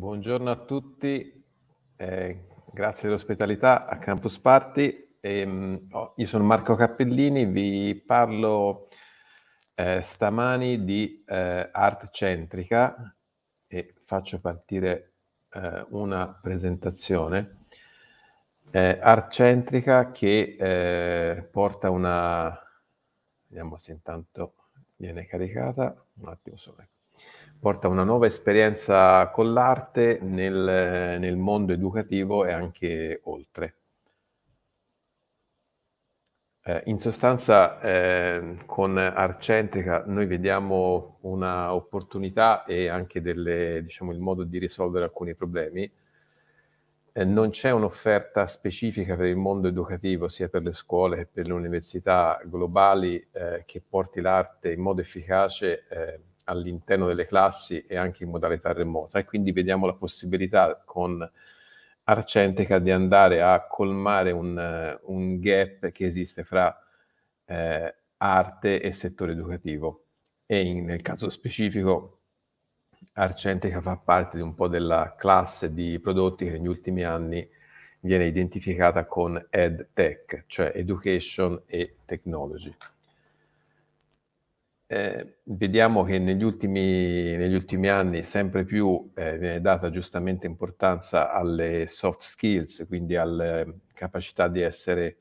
Buongiorno a tutti, eh, grazie dell'ospitalità a Campus Party. E, ehm, oh, io sono Marco Cappellini, vi parlo eh, stamani di eh, Art Centrica e faccio partire eh, una presentazione. Eh, Art Centrica che eh, porta una... vediamo se intanto viene caricata, un attimo solo, ecco porta una nuova esperienza con l'arte nel, nel mondo educativo e anche oltre. Eh, in sostanza eh, con Arcentrica noi vediamo un'opportunità e anche delle, diciamo, il modo di risolvere alcuni problemi. Eh, non c'è un'offerta specifica per il mondo educativo, sia per le scuole che per le università globali, eh, che porti l'arte in modo efficace eh, all'interno delle classi e anche in modalità remota e quindi vediamo la possibilità con Arcenteca di andare a colmare un, un gap che esiste fra eh, arte e settore educativo e in, nel caso specifico Arcenteca fa parte di un po' della classe di prodotti che negli ultimi anni viene identificata con EdTech, cioè Education e Technology eh, vediamo che negli ultimi, negli ultimi, anni sempre più eh, viene data giustamente importanza alle soft skills, quindi alla ehm, capacità di essere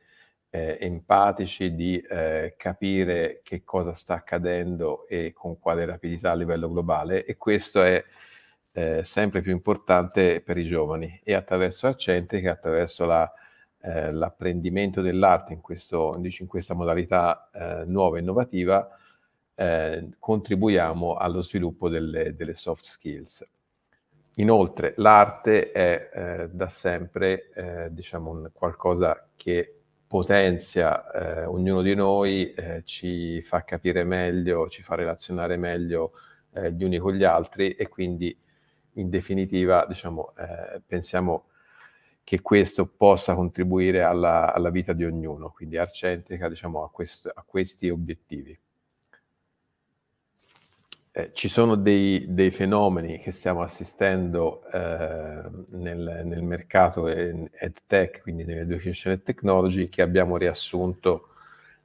eh, empatici, di eh, capire che cosa sta accadendo e con quale rapidità a livello globale e questo è eh, sempre più importante per i giovani e attraverso Arcentrica, attraverso la eh, l'apprendimento dell'arte in, questo, in questa modalità eh, nuova e innovativa, Ehm, contribuiamo allo sviluppo delle, delle, soft skills. Inoltre l'arte è eh, da sempre eh, diciamo qualcosa che potenzia eh, ognuno di noi, eh, ci fa capire meglio, ci fa relazionare meglio eh, gli uni con gli altri e quindi in definitiva diciamo, pensiamo che questo possa contribuire alla, alla, vita di ognuno, quindi arcentrica diciamo, a, questo, a questi obiettivi. Eh, ci sono dei, dei, fenomeni che stiamo assistendo eh, nel, nel, mercato tech, quindi nell'Education Ed Technology, che abbiamo riassunto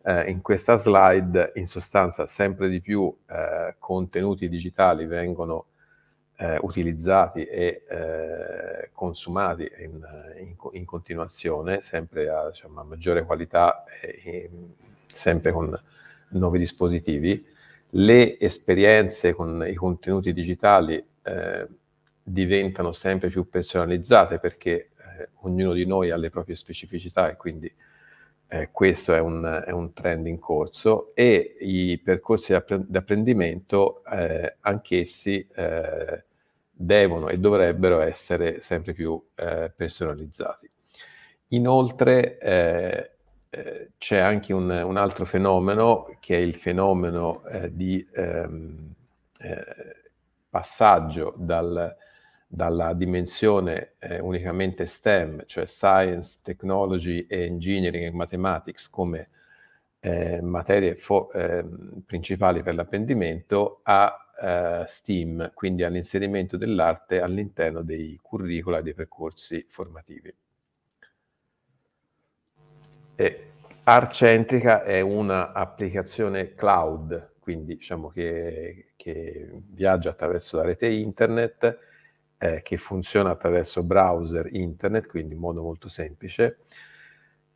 eh, in questa slide. In sostanza, sempre di più eh, contenuti digitali vengono eh, utilizzati e consumati in, in, in, continuazione, sempre a, diciamo, maggiore qualità e, e sempre con nuovi dispositivi le esperienze con i contenuti digitali eh, diventano sempre più personalizzate perché eh, ognuno di noi ha le proprie specificità e quindi eh, questo è un, è un, trend in corso e i percorsi di, appre- di apprendimento eh, anch'essi eh, devono e dovrebbero essere sempre più eh, personalizzati. Inoltre eh, c'è anche un, un, altro fenomeno che è il fenomeno eh, di ehm, eh, passaggio dal, dalla dimensione eh, unicamente STEM, cioè Science, Technology e Engineering e Mathematics come materie fo- ehm, principali per l'apprendimento a Uh, STEAM, quindi all'inserimento dell'arte all'interno dei curricula e dei percorsi formativi. E Arcentrica è un'applicazione cloud, quindi diciamo che, che, viaggia attraverso la rete internet, eh, che funziona attraverso browser internet, quindi in modo molto semplice,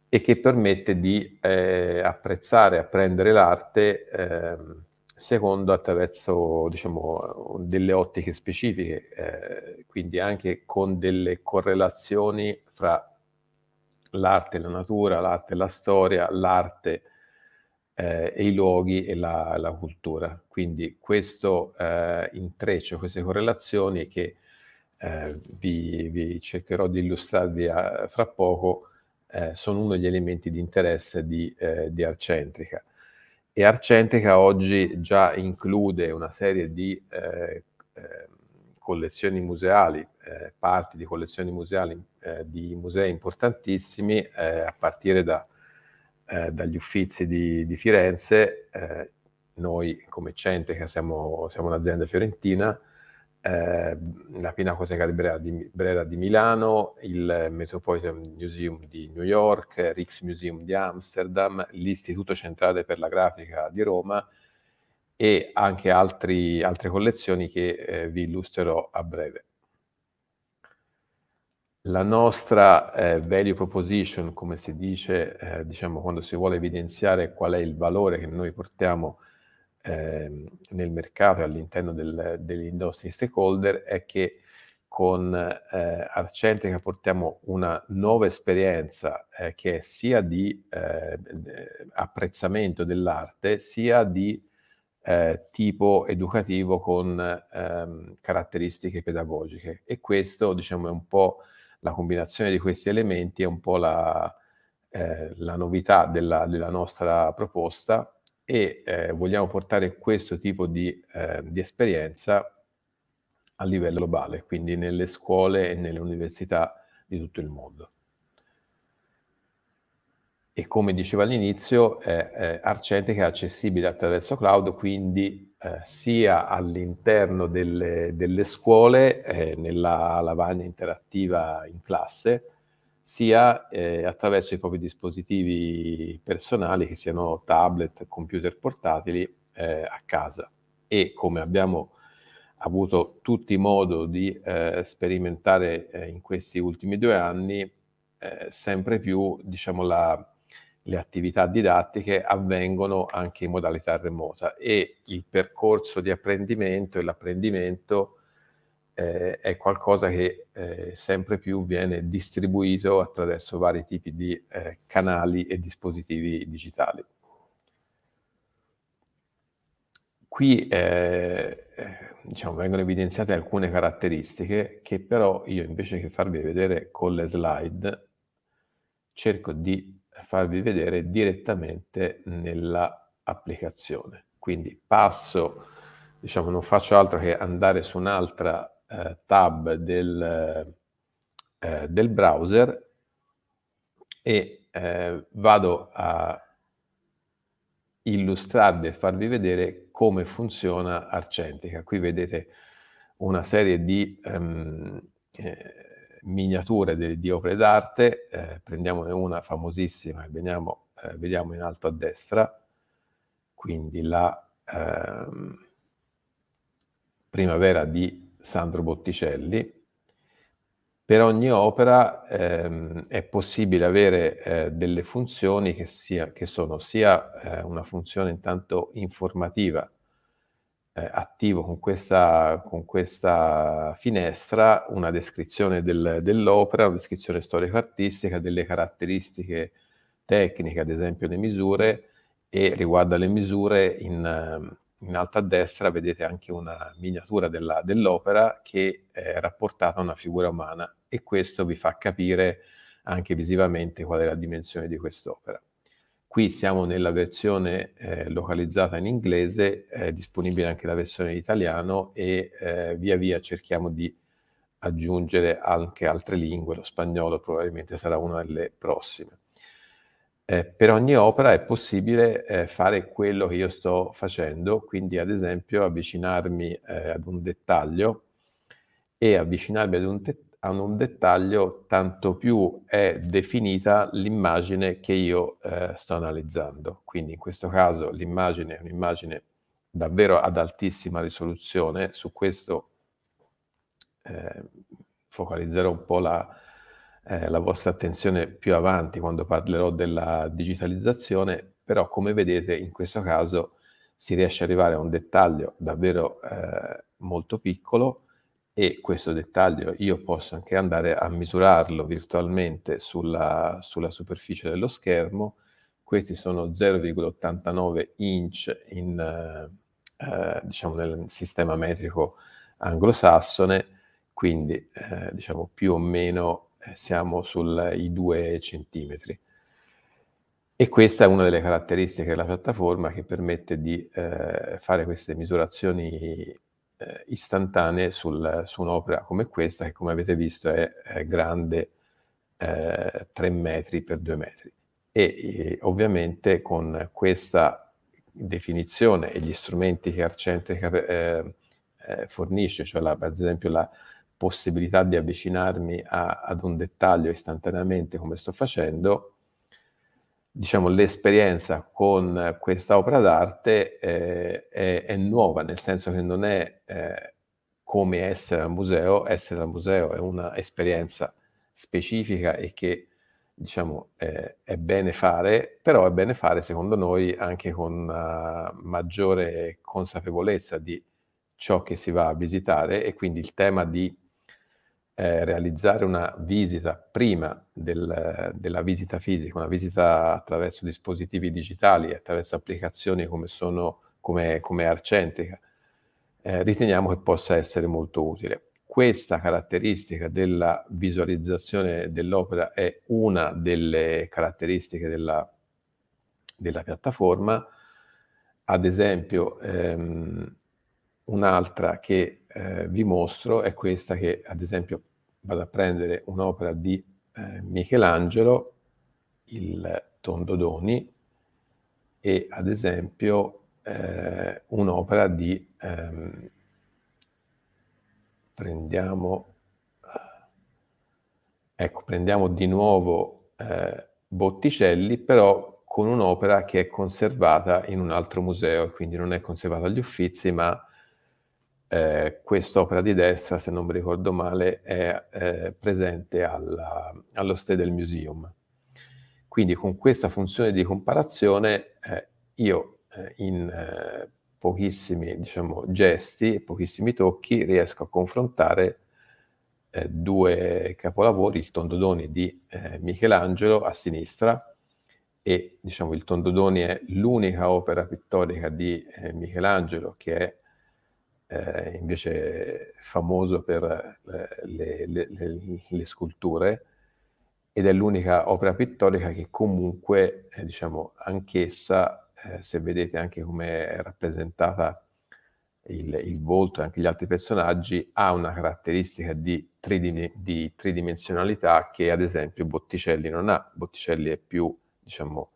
e che permette di eh, apprezzare, apprendere l'arte eh, secondo attraverso diciamo, delle ottiche specifiche, eh, quindi anche con delle correlazioni fra l'arte e la natura, l'arte e la storia, l'arte eh, e i luoghi e la, la cultura. Quindi questo eh, intreccio, queste correlazioni che eh, vi, vi, cercherò di illustrarvi a, eh, fra poco, eh, sono uno degli elementi di interesse di, eh, di Arcentrica. E Arcentrica oggi già include una serie di collezioni museali, eh, parti di collezioni museali eh, di musei importantissimi, eh, a partire da, eh, dagli uffizi di, di Firenze. Eh, noi come Centeca siamo, siamo un'azienda fiorentina, eh, la Pinacoteca di Brera, di Brera di Milano, il Metropolitan Museum di New York, Rix Museum di Amsterdam, l'Istituto Centrale per la Grafica di Roma, e anche altri, altre collezioni che eh, vi illustrerò a breve. La nostra eh, value proposition, come si dice, eh, diciamo quando si vuole evidenziare qual è il valore che noi portiamo ehm, nel mercato e all'interno del, dell'industria stakeholder, è che con eh, Arcentrica portiamo una nuova esperienza eh, che è sia di eh, apprezzamento dell'arte sia di eh, tipo educativo con ehm, caratteristiche pedagogiche. E questo, diciamo, è un po' la combinazione di questi elementi, è un po' la, eh, la novità della, della, nostra proposta e eh, vogliamo portare questo tipo di, eh, di esperienza a livello globale, quindi nelle scuole e nelle università di tutto il mondo e come dicevo all'inizio è, è Arcentric è accessibile attraverso cloud, quindi eh, sia all'interno delle, delle scuole, eh, nella lavagna interattiva in classe, sia eh, attraverso i propri dispositivi personali, che siano tablet, computer portatili, eh, a casa. E come abbiamo avuto tutti modo di eh, sperimentare eh, in questi ultimi due anni, sempre più diciamo, la, le attività didattiche avvengono anche in modalità remota e il percorso di apprendimento e l'apprendimento eh, è qualcosa che eh, sempre più viene distribuito attraverso vari tipi di eh, canali e dispositivi digitali. Qui eh, eh, diciamo, vengono evidenziate alcune caratteristiche che però io invece che farvi vedere con le slide cerco di farvi vedere direttamente nell'applicazione. Quindi passo, diciamo, non faccio altro che andare su un'altra eh, tab del, eh, del, browser e eh, vado a illustrarvi e farvi vedere come funziona Arcentica. Qui vedete una serie di ehm, eh, miniature di, di opere d'arte, eh, prendiamone una famosissima e eh, vediamo in alto a destra, quindi la ehm, primavera di Sandro Botticelli. Per ogni opera ehm, è possibile avere eh, delle funzioni che, sia, che sono sia eh, una funzione intanto informativa, eh, attivo con questa, con questa, finestra una descrizione del, dell'opera, una descrizione storico-artistica, delle caratteristiche tecniche, ad esempio le misure, e riguardo alle misure in, ehm, in alto a destra vedete anche una miniatura della, dell'opera che è rapportata a una figura umana e questo vi fa capire anche visivamente qual è la dimensione di quest'opera. Qui siamo nella versione eh, localizzata in inglese, è eh, disponibile anche la versione in italiano e eh, via via cerchiamo di aggiungere anche altre lingue, lo spagnolo probabilmente sarà una delle prossime. Eh, per ogni opera è possibile eh, fare quello che io sto facendo, quindi ad esempio avvicinarmi eh, ad un dettaglio e avvicinarmi ad un, hanno un dettaglio, tanto più è definita l'immagine che io eh, sto analizzando. Quindi in questo caso l'immagine è un'immagine davvero ad altissima risoluzione, su questo eh, focalizzerò un po' la, eh, la vostra attenzione più avanti quando parlerò della digitalizzazione, però come vedete in questo caso si riesce ad arrivare a un dettaglio davvero eh, molto piccolo e questo dettaglio io posso anche andare a misurarlo virtualmente sulla, sulla superficie dello schermo, questi sono 0,89 inch in, eh, diciamo nel sistema metrico anglosassone, quindi eh, diciamo più o meno eh, siamo sui 2 centimetri. E questa è una delle caratteristiche della piattaforma che permette di eh, fare queste misurazioni eh, istantanee sul, su un'opera come questa, che come avete visto è, è grande eh, 3 metri per 2 metri. E, e eh, ovviamente con questa definizione e gli strumenti che Arcentrica eh, eh, fornisce, cioè la, per esempio la possibilità di avvicinarmi a, ad un dettaglio istantaneamente come sto facendo, diciamo, l'esperienza con questa opera d'arte eh, è, è, nuova, nel senso che non è eh, come essere al museo, essere al museo è un'esperienza specifica e che diciamo, eh, è bene fare, però è bene fare secondo noi anche con una eh, maggiore consapevolezza di ciò che si va a visitare e quindi il tema di eh, realizzare una visita prima del, della visita fisica, una visita attraverso dispositivi digitali, attraverso applicazioni come, sono, come, come Arcentrica, eh, riteniamo che possa essere molto utile. Questa caratteristica della visualizzazione dell'opera è una delle caratteristiche della, della piattaforma. Ad esempio, ehm, un'altra che eh, vi mostro è questa che ad esempio vado a prendere un'opera di eh, Michelangelo, il Tondodoni, e ad esempio eh, un'opera di... Ehm, prendiamo, ecco, prendiamo di nuovo eh, Botticelli, però con un'opera che è conservata in un altro museo, quindi non è conservata agli Uffizi, ma eh, quest'opera di destra, se non mi ricordo male, è eh, presente alla, allo Stedel Museum. Quindi con questa funzione di comparazione eh, io eh, in eh, pochissimi diciamo, gesti e pochissimi tocchi riesco a confrontare eh, due capolavori, il Tondodoni di Michelangelo a sinistra e diciamo, il Tondodoni è l'unica opera pittorica di Michelangelo che è eh, invece famoso per eh, le, le, le, le, sculture ed è l'unica opera pittorica che comunque, eh, diciamo, anch'essa, eh, se vedete anche come è rappresentata il, il, volto e anche gli altri personaggi, ha una caratteristica di, tridine, di tridimensionalità che ad esempio Botticelli non ha. Botticelli è più, diciamo,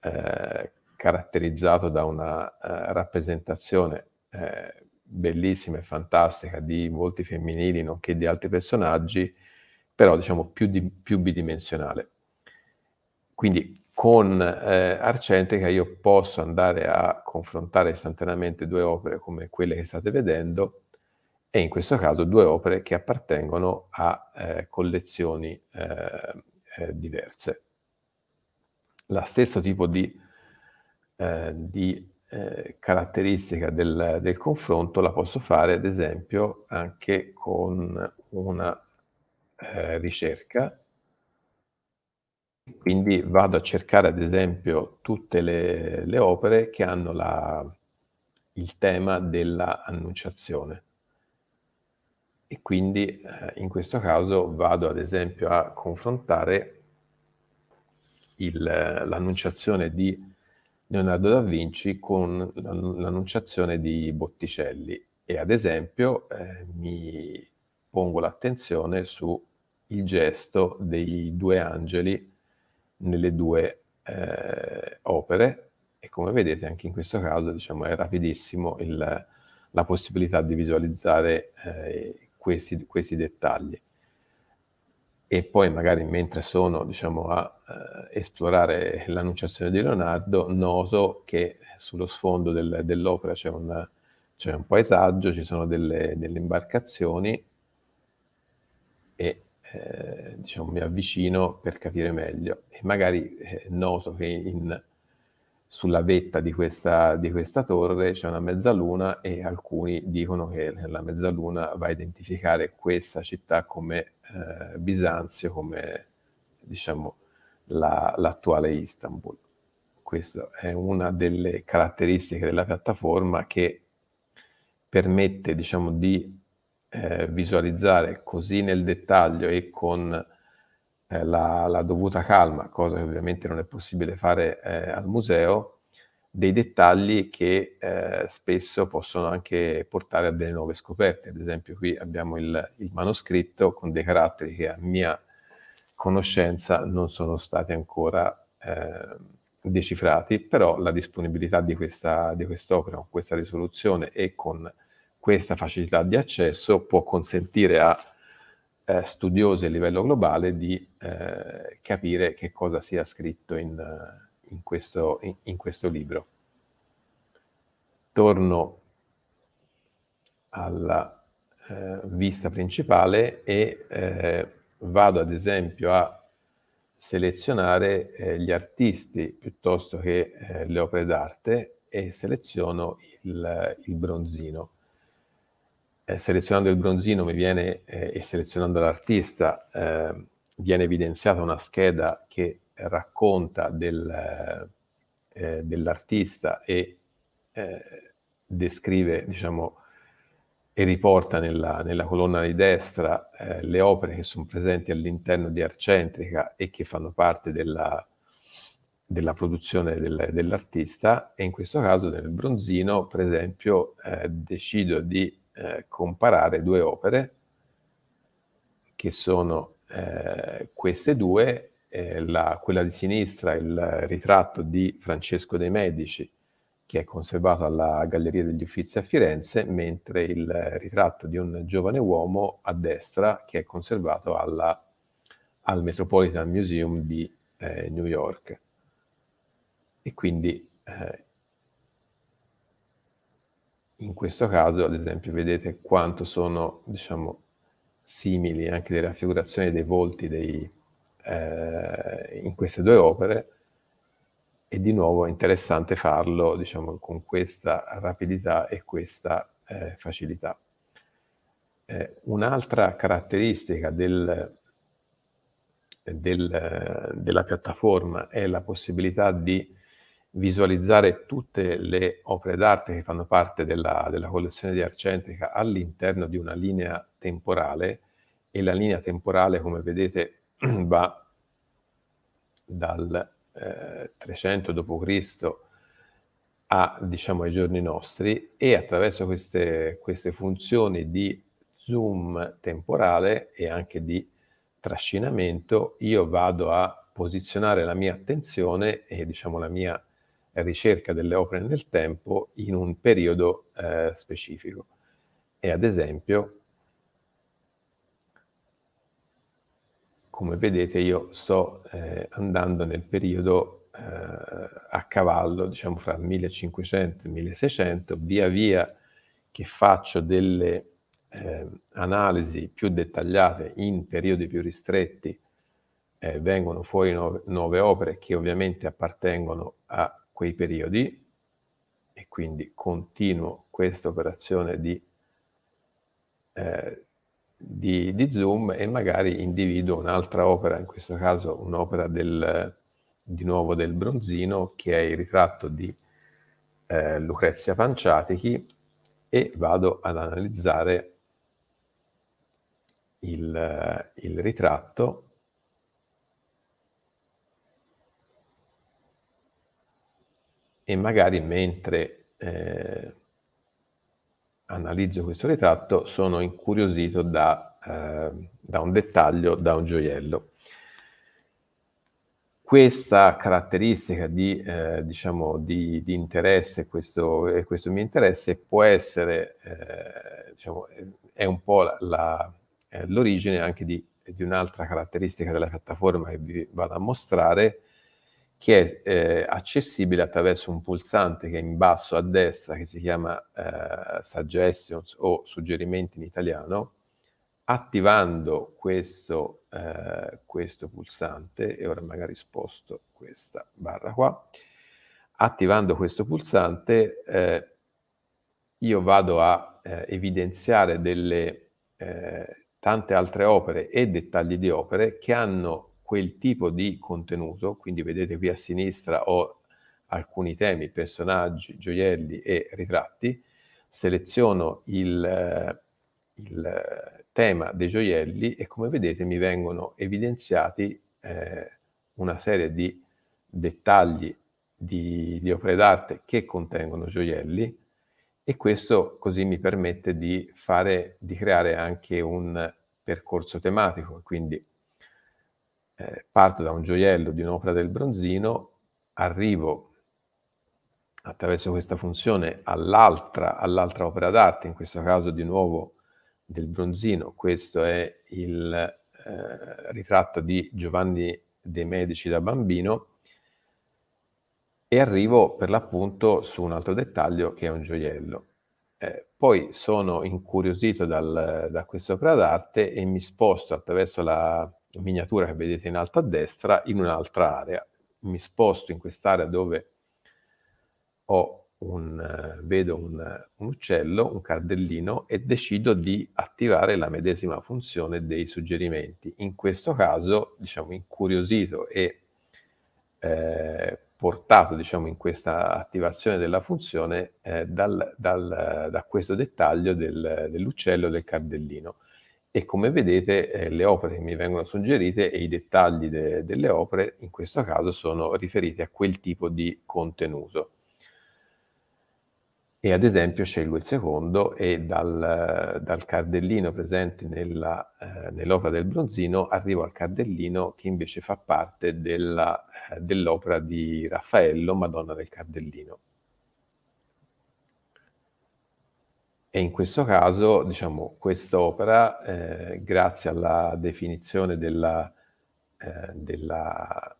eh, caratterizzato da una eh, rappresentazione eh, bellissima e fantastica di volti femminili nonché di altri personaggi, però diciamo più, di, più bidimensionale. Quindi con eh, Arcentrica io posso andare a confrontare istantaneamente due opere come quelle che state vedendo e in questo caso due opere che appartengono a eh, collezioni eh, eh diverse. La stesso tipo di, eh, di eh, caratteristica del, del, confronto la posso fare ad esempio anche con una eh, ricerca. Quindi vado a cercare ad esempio tutte le, le opere che hanno la, il tema dell'annunciazione e quindi eh, in questo caso vado ad esempio a confrontare l'annunciazione di Leonardo da Vinci con l'annunciazione di Botticelli e ad esempio eh, mi pongo l'attenzione sul gesto dei due angeli nelle due eh, opere e come vedete anche in questo caso diciamo, è rapidissimo il, la possibilità di visualizzare eh, questi, questi dettagli e poi magari mentre sono diciamo, a eh, esplorare l'Annunciazione di Leonardo, noto che sullo sfondo del, dell'opera c'è un, c'è un, paesaggio, ci sono delle, delle imbarcazioni e eh, diciamo, mi avvicino per capire meglio e magari eh, noto che in, sulla vetta di questa, di questa, torre c'è una mezzaluna e alcuni dicono che la mezzaluna va a identificare questa città come eh, Bisanzio, come diciamo, la, l'attuale Istanbul. Questa è una delle caratteristiche della piattaforma che permette diciamo, di eh, visualizzare così nel dettaglio e con eh, la, la, dovuta calma, cosa che ovviamente non è possibile fare eh, al museo, dei dettagli che eh, spesso possono anche portare a delle nuove scoperte. Ad esempio qui abbiamo il, il manoscritto con dei caratteri che a mia conoscenza non sono stati ancora eh, decifrati, però la disponibilità di, questa, di quest'opera con questa risoluzione e con questa facilità di accesso può consentire a eh, studiosi a livello globale di eh, capire che cosa sia scritto in, in, questo, in, in questo libro. Torno alla eh, vista principale e eh, vado ad esempio a selezionare eh, gli artisti piuttosto che eh, le opere d'arte e seleziono il, il bronzino. Eh, selezionando il bronzino viene, eh, e selezionando l'artista ehm, viene evidenziata una scheda che racconta del, eh, dell'artista e eh, descrive diciamo, e riporta nella, nella colonna di destra eh, le opere che sono presenti all'interno di Arcentrica e che fanno parte della, della produzione del, dell'artista e in questo caso nel bronzino per esempio eh, decido di eh, comparare due opere che sono eh, queste due, eh, la, quella di sinistra il ritratto di Francesco dei Medici che è conservato alla Galleria degli Uffizi a Firenze, mentre il ritratto di un giovane uomo a destra, che è conservato alla, al Metropolitan Museum di eh, New York. E quindi eh, in questo caso, ad esempio, vedete quanto sono, diciamo, simili anche le raffigurazioni dei volti dei, eh, in queste due opere, e di nuovo è interessante farlo diciamo, con questa rapidità e questa eh, facilità. Eh, un'altra caratteristica del, del, della piattaforma è la possibilità di visualizzare tutte le opere d'arte che fanno parte della, della collezione di Arcentrica all'interno di una linea temporale e la linea temporale, come vedete, va dal 300 eh, d.C. A, diciamo, ai giorni nostri e attraverso queste, queste funzioni di zoom temporale e anche di trascinamento io vado a posizionare la mia attenzione e diciamo la mia ricerca delle opere nel tempo in un periodo eh, specifico. E ad esempio come vedete io sto eh, andando nel periodo eh, a cavallo, diciamo fra 1500 e 1600, via via che faccio delle eh, analisi più dettagliate in periodi più ristretti, eh, vengono fuori no nuove opere che ovviamente appartengono a quei periodi e quindi continuo questa operazione di eh, di, di Zoom e magari individuo un'altra opera, in questo caso un'opera del, di nuovo del Bronzino, che è il ritratto di eh, Lucrezia Panciatichi e vado ad analizzare il, il ritratto e magari mentre eh, analizzo questo ritratto sono incuriosito da, eh, da un dettaglio, da un gioiello. Questa caratteristica di, eh, diciamo di, di interesse, questo, eh, questo, mio interesse, può essere, eh, diciamo, è un po' eh, l'origine anche di, di un'altra caratteristica della piattaforma che vi vado a mostrare, che è eh, accessibile attraverso un pulsante che è in basso a destra che si chiama eh, suggestions o suggerimenti in italiano. Attivando questo, eh, questo pulsante, e ora magari sposto questa barra qua, attivando questo pulsante eh, io vado a eh, evidenziare delle eh, tante altre opere e dettagli di opere che hanno quel tipo di contenuto, quindi vedete qui a sinistra ho alcuni temi, personaggi, gioielli e ritratti, seleziono il, eh, il eh, tema dei gioielli e come vedete mi vengono evidenziati eh, una serie di dettagli di, di opere d'arte che contengono gioielli e questo così mi permette di, fare, di creare anche un percorso tematico, quindi eh, parto da un gioiello di un'opera del bronzino, arrivo attraverso questa funzione all'altra, all'altra opera d'arte, in questo caso di nuovo del bronzino, questo è il eh, ritratto di Giovanni dei Medici da bambino, e arrivo per l'appunto su un altro dettaglio che è un gioiello. Eh, poi sono incuriosito dal, da questa opera d'arte e mi sposto attraverso la, miniatura che vedete in alto a destra in un'altra area. Mi sposto in quest'area dove un, eh, vedo un, un uccello, un cardellino e decido di attivare la medesima funzione dei suggerimenti. In questo caso, diciamo, incuriosito e eh, portato diciamo, in questa attivazione della funzione eh, dal, dal, da questo dettaglio del, dell'uccello del cardellino e come vedete eh, le opere che mi vengono suggerite e i dettagli de delle opere in questo caso sono riferiti a quel tipo di contenuto. E ad esempio scelgo il secondo e dal, dal cardellino presente eh, nell'opera eh, nell del bronzino arrivo al cardellino che invece fa parte eh, dell'opera dell di Raffaello, Madonna del Cardellino. E in questo caso, diciamo, quest'opera, eh, grazie alla definizione della, eh, della,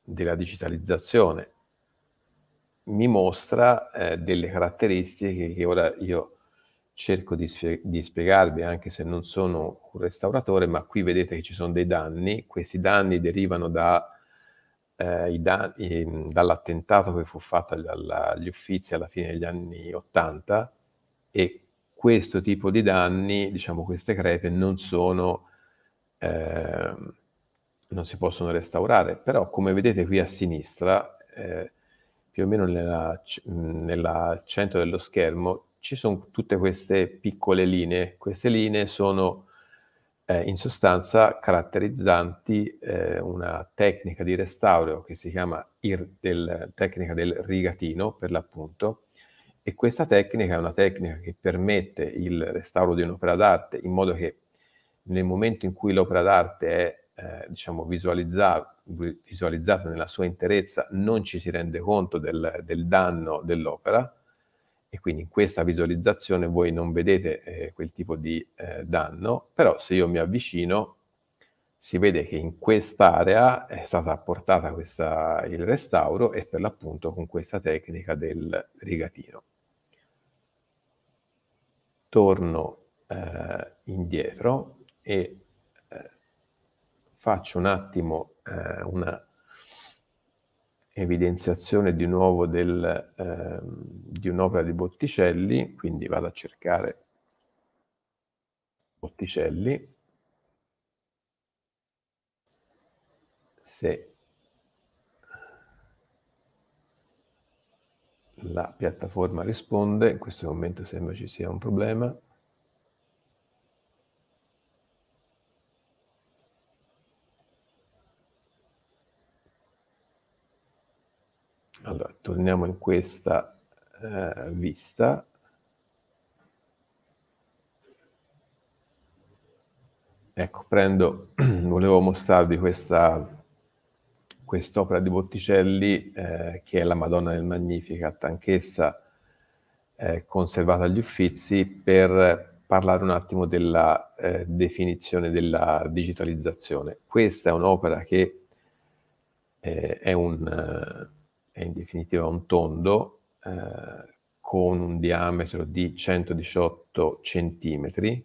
della digitalizzazione, mi mostra eh, delle caratteristiche che ora io cerco di, di, spiegarvi, anche se non sono un restauratore, ma qui vedete che ci sono dei danni, questi danni derivano da, eh, danni, dall'attentato che fu fatto agli, agli Uffizi alla fine degli anni 80 e questo tipo di danni, diciamo queste crepe, non sono... Eh, non si possono restaurare, però come vedete qui a sinistra, eh, più o meno nella, nella, centro dello schermo, ci sono tutte queste piccole linee. Queste linee sono eh, in sostanza caratterizzanti eh, una tecnica di restauro che si chiama il, del, tecnica del rigatino, per l'appunto, e questa tecnica è una tecnica che permette il restauro di un'opera d'arte in modo che nel momento in cui l'opera d'arte è eh, diciamo visualizzata, visualizzata nella sua interezza non ci si rende conto del, del danno dell'opera e quindi in questa visualizzazione voi non vedete eh, quel tipo di eh, danno, però se io mi avvicino si vede che in quest'area è stato apportato il restauro e per l'appunto con questa tecnica del rigatino torno eh, indietro e eh, faccio un attimo eh, una evidenziazione di nuovo del, ehm, di un'opera di Botticelli, quindi vado a cercare Botticelli, se la piattaforma risponde, in questo momento sembra ci sia un problema. Allora, torniamo in questa eh, vista. Ecco, prendo, volevo mostrarvi questa quest'opera di Botticelli, eh, che è la Madonna del Magnificat, anch'essa eh, conservata agli Uffizi, per parlare un attimo della eh, definizione della digitalizzazione. Questa è un'opera che eh, è, un, eh, è, in definitiva un tondo eh, con un diametro di 118 centimetri,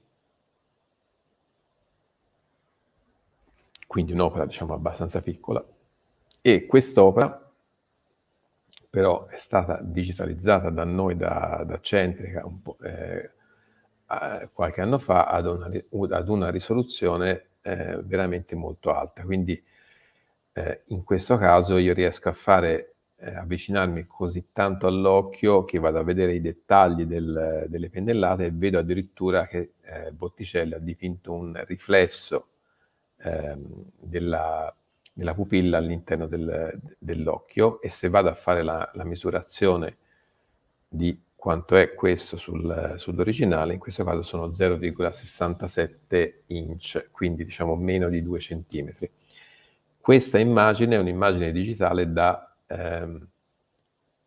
quindi un'opera diciamo abbastanza piccola, e quest'opera però è stata digitalizzata da noi, da, da Centrica, eh, qualche anno fa ad una, ad una risoluzione eh, veramente molto alta. Quindi eh, in questo caso io riesco a fare eh, avvicinarmi così tanto all'occhio che vado a vedere i dettagli del, delle pennellate e vedo addirittura che eh, Botticelli ha dipinto un riflesso ehm, della nella pupilla all'interno del, dell'occhio e se vado a fare la, la, misurazione di quanto è questo sul, sull'originale, in questo caso sono 0,67 inch, quindi diciamo meno di 2 cm. Questa immagine è un'immagine digitale da eh,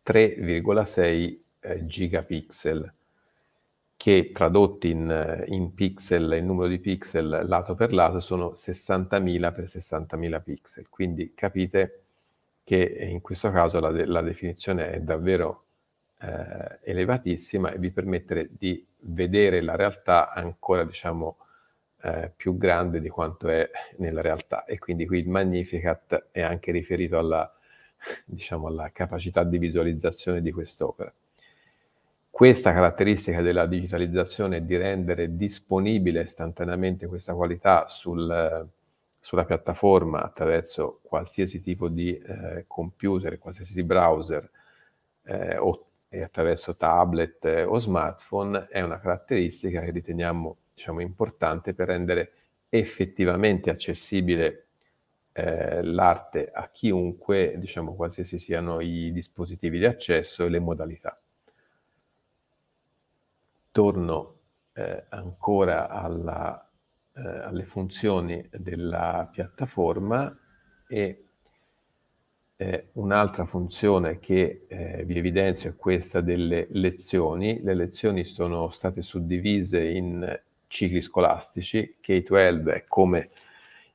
3,6 eh, gigapixel che tradotti in, in pixel, in numero di pixel lato per lato sono 60.000 per 60.000 pixel. Quindi capite che in questo caso la, de la definizione è davvero eh, elevatissima e vi permette di vedere la realtà ancora, diciamo, eh, più grande di quanto è nella realtà. E quindi qui il Magnificat è anche riferito alla, diciamo, alla capacità di visualizzazione di quest'opera questa caratteristica della digitalizzazione di rendere disponibile istantaneamente questa qualità sul, sulla piattaforma attraverso qualsiasi tipo di eh, computer, qualsiasi browser eh, o attraverso tablet eh, o smartphone è una caratteristica che riteniamo diciamo, importante per rendere effettivamente accessibile eh, l'arte a chiunque, diciamo, qualsiasi siano i dispositivi di accesso e le modalità torno eh, ancora alla, eh, alle funzioni della piattaforma e eh, un'altra funzione che eh, vi evidenzio è questa delle lezioni. Le lezioni sono state suddivise in cicli scolastici, K-12 è come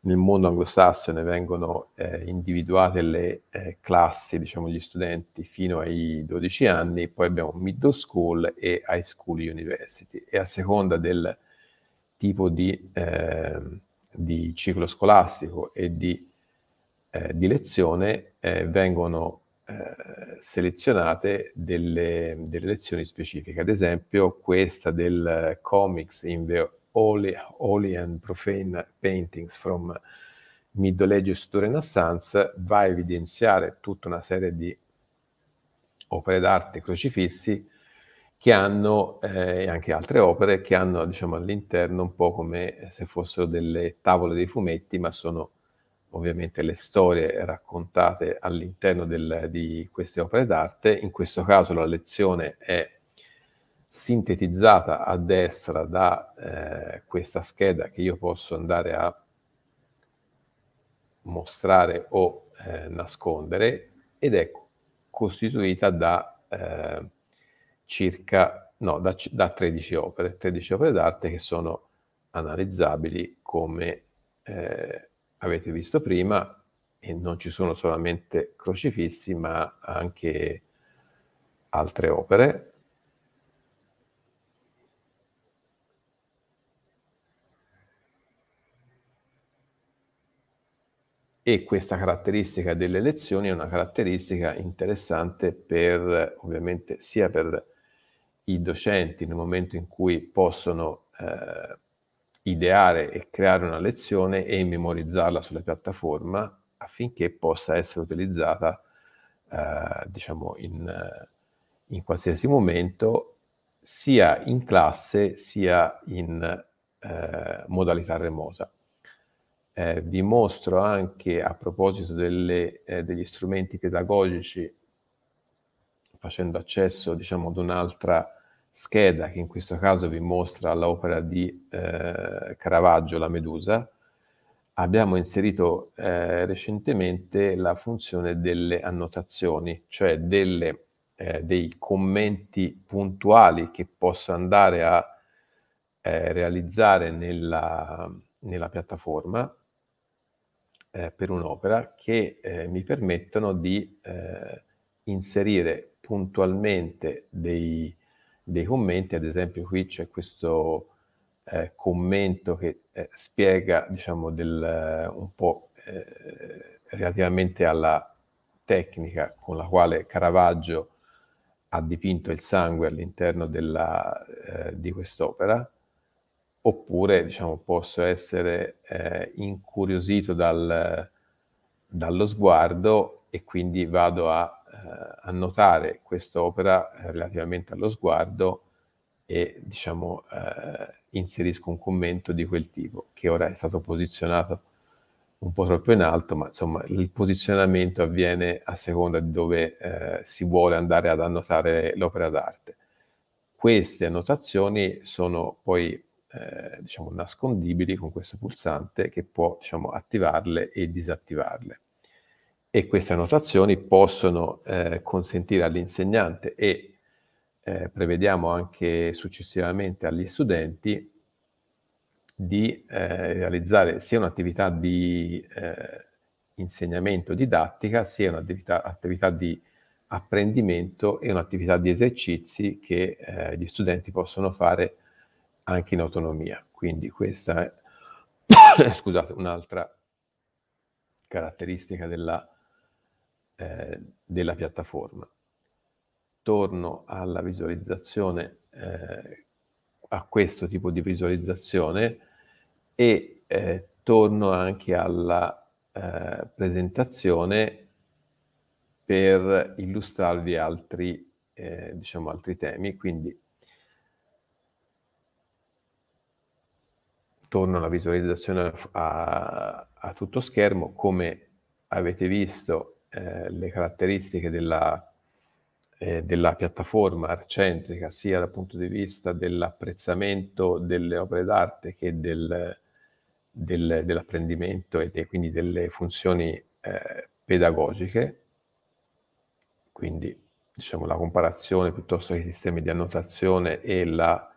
nel mondo anglosassone vengono eh, individuate le eh, classi, diciamo gli studenti fino ai 12 anni, poi abbiamo middle school e high school university e a seconda del tipo di, eh, di ciclo scolastico e di, eh, di lezione eh, vengono eh, selezionate delle, delle, lezioni specifiche, ad esempio questa del comics in, holy, holy and profane paintings from Middle Ages to Renaissance va a evidenziare tutta una serie di opere d'arte crocifissi che hanno, eh, e anche altre opere, che hanno diciamo, all'interno un po' come se fossero delle tavole dei fumetti, ma sono ovviamente le storie raccontate all'interno del, di queste opere d'arte. In questo caso la lezione è sintetizzata a destra da eh, questa scheda che io posso andare a mostrare o eh, nascondere ed è costituita da eh, circa no, da, da 13 opere, 13 opere d'arte che sono analizzabili come eh, avete visto prima e non ci sono solamente crocifissi ma anche altre opere e questa caratteristica delle lezioni è una caratteristica interessante per, ovviamente, sia per i docenti nel momento in cui possono eh, ideare e creare una lezione e memorizzarla sulla piattaforma affinché possa essere utilizzata eh, diciamo in, in, qualsiasi momento sia in classe sia in eh, modalità remota eh, vi mostro anche a proposito delle, eh, degli strumenti pedagogici, facendo accesso diciamo, ad un'altra scheda che in questo caso vi mostra l'opera di eh, Caravaggio, la Medusa, abbiamo inserito eh, recentemente la funzione delle annotazioni, cioè delle, eh, dei commenti puntuali che posso andare a eh, realizzare nella, nella piattaforma eh, per un'opera che eh, mi permettono di eh, inserire puntualmente dei, dei, commenti, ad esempio qui c'è questo eh, commento che eh, spiega diciamo del, eh, un po' relativamente alla tecnica con la quale Caravaggio ha dipinto il sangue all'interno della, di quest'opera oppure diciamo, posso essere eh, incuriosito dal, dallo sguardo e quindi vado a, eh, a notare quest'opera eh, relativamente allo sguardo e diciamo, eh, inserisco un commento di quel tipo, che ora è stato posizionato un po' troppo in alto, ma insomma il posizionamento avviene a seconda di dove eh, si vuole andare ad annotare l'opera d'arte. Queste annotazioni sono poi eh, diciamo, nascondibili con questo pulsante che può diciamo, attivarle e disattivarle. E queste annotazioni possono eh, consentire all'insegnante e eh, prevediamo anche successivamente agli studenti di eh, realizzare sia un'attività di eh, insegnamento didattica sia un'attività di apprendimento e un'attività di esercizi che gli studenti possono fare anche in autonomia. Quindi questa è scusate, un'altra caratteristica della, eh, della, piattaforma. Torno alla visualizzazione, eh, a questo tipo di visualizzazione e eh, torno anche alla eh, presentazione per illustrarvi altri, eh, diciamo, altri temi, quindi torno alla visualizzazione a, a tutto schermo, come avete visto eh, le caratteristiche della, eh, della piattaforma arcentrica, sia dal punto di vista dell'apprezzamento delle opere d'arte che del, del, dell'apprendimento e de, quindi delle funzioni eh, pedagogiche, quindi diciamo, la comparazione piuttosto che i sistemi di annotazione e la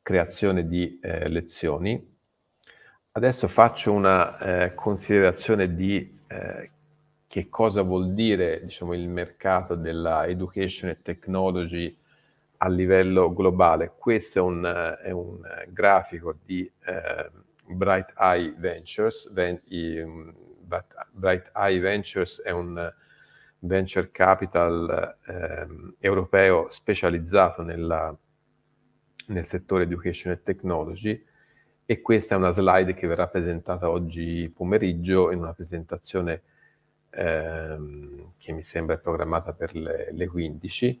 creazione di eh, lezioni, Adesso faccio una eh, considerazione di eh, che cosa vuol dire diciamo, il mercato della education e technology a livello globale. Questo è un, eh, è un grafico di eh, Bright Eye Ventures. Ven i, mm, Bright Eye Ventures è un venture capital eh, europeo specializzato nella, nel settore education e technology e questa è una slide che verrà presentata oggi pomeriggio in una presentazione ehm, che mi sembra programmata per le, le, 15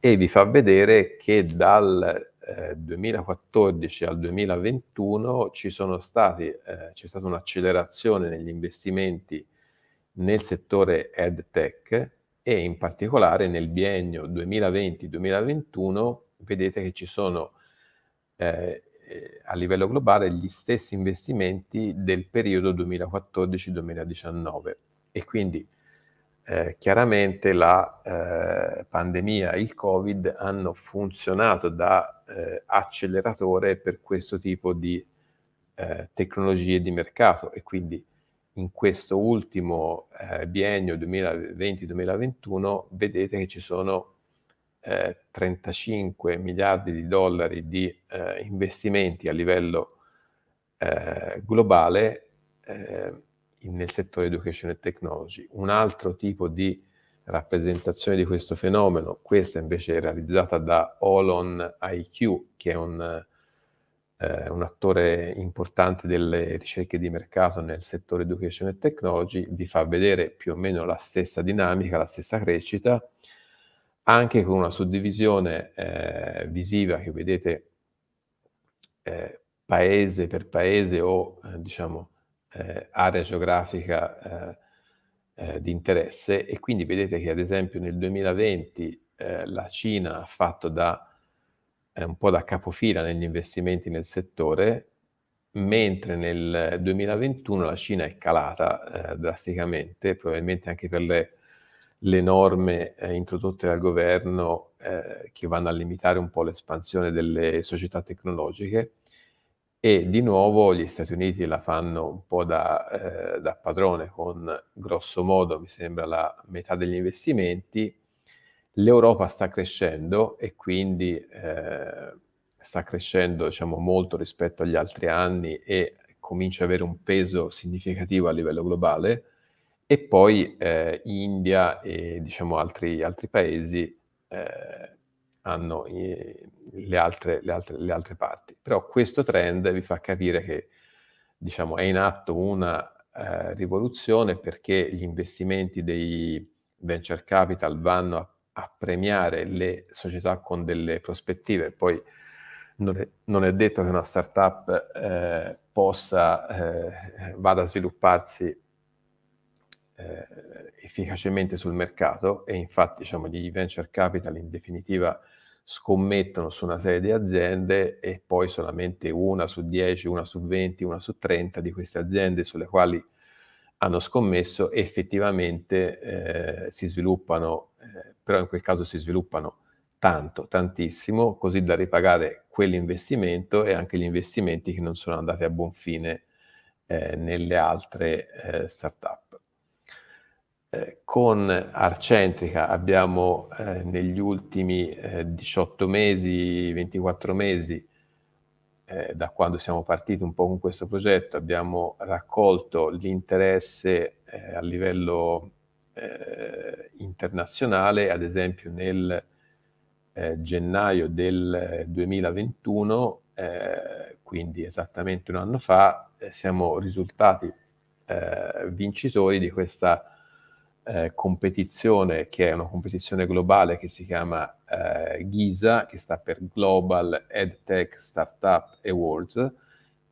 e vi fa vedere che dal eh, 2014 al 2021 ci sono stati, eh, c'è stata un'accelerazione negli investimenti nel settore EdTech e in particolare nel biennio 2020-2021 vedete che ci sono eh, eh, a livello globale gli stessi investimenti del periodo 2014-2019 e quindi eh, chiaramente la eh, pandemia, il Covid hanno funzionato da eh, acceleratore per questo tipo di eh, tecnologie di mercato e quindi in questo ultimo biennio 2020-2021 vedete che ci sono eh, 35 miliardi di dollari di eh, investimenti a livello eh, globale eh, nel settore education e technology. Un altro tipo di rappresentazione di questo fenomeno, questa invece è realizzata da Olon IQ, che è un, eh, un attore importante delle ricerche di mercato nel settore education e technology, vi fa vedere più o meno la stessa dinamica, la stessa crescita, anche con una suddivisione eh, visiva che vedete eh, paese per paese o eh, diciamo eh, area geografica eh, eh, di interesse e quindi vedete che ad esempio nel 2020 la Cina ha fatto da un po' da capofila negli investimenti nel settore mentre nel 2021 la Cina è calata drasticamente probabilmente anche per le le norme eh, introdotte dal governo eh, che vanno a limitare un po' l'espansione delle società tecnologiche e di nuovo gli Stati Uniti la fanno un po' da, eh, da padrone con grosso modo mi sembra la metà degli investimenti, l'Europa sta crescendo e quindi eh, sta crescendo diciamo, molto rispetto agli altri anni e comincia ad avere un peso significativo a livello globale e poi eh, India e diciamo altri, altri paesi eh, hanno eh, le, altre, le, altre, le, altre, parti. Però questo trend vi fa capire che diciamo, è in atto una eh, rivoluzione perché gli investimenti dei venture capital vanno a, a premiare le società con delle prospettive, poi non è, non è detto che una startup eh, possa, eh, vada a svilupparsi eh, efficacemente sul mercato e infatti diciamo, gli venture capital in definitiva scommettono su una serie di aziende e poi solamente una su 10, una su 20, una su 30 di queste aziende sulle quali hanno scommesso effettivamente eh, si sviluppano, eh, però in quel caso si sviluppano tanto, tantissimo, così da ripagare quell'investimento e anche gli investimenti che non sono andati a buon fine eh, nelle altre eh, start-up. Eh, con Arcentrica abbiamo eh, negli ultimi eh, 18 mesi, 24 mesi, eh, da quando siamo partiti un po' con questo progetto, abbiamo raccolto l'interesse eh, a livello internazionale, ad esempio nel gennaio del 2021, quindi esattamente un anno fa, siamo risultati vincitori di questa eh, competizione che è una competizione globale che si chiama eh, GISA, che sta per Global EdTech Startup Awards,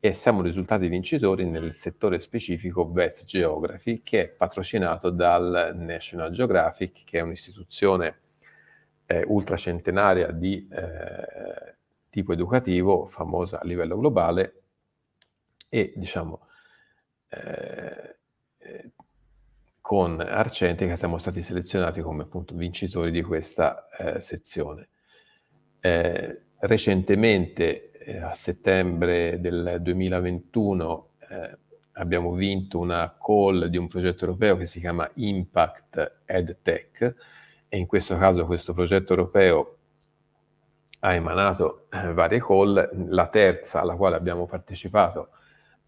e siamo risultati vincitori nel settore specifico Vets Geography, che è patrocinato dal National Geographic, che è un'istituzione eh, ultracentenaria di eh, tipo educativo, famosa a livello globale, e diciamo eh, con Arcentica siamo stati selezionati come appunto vincitori di questa eh, sezione. Eh, recentemente, eh, a settembre del 2021, eh, abbiamo vinto una call di un progetto europeo che si chiama Impact EdTech e in questo caso questo progetto europeo ha emanato eh, varie call, la terza alla quale abbiamo partecipato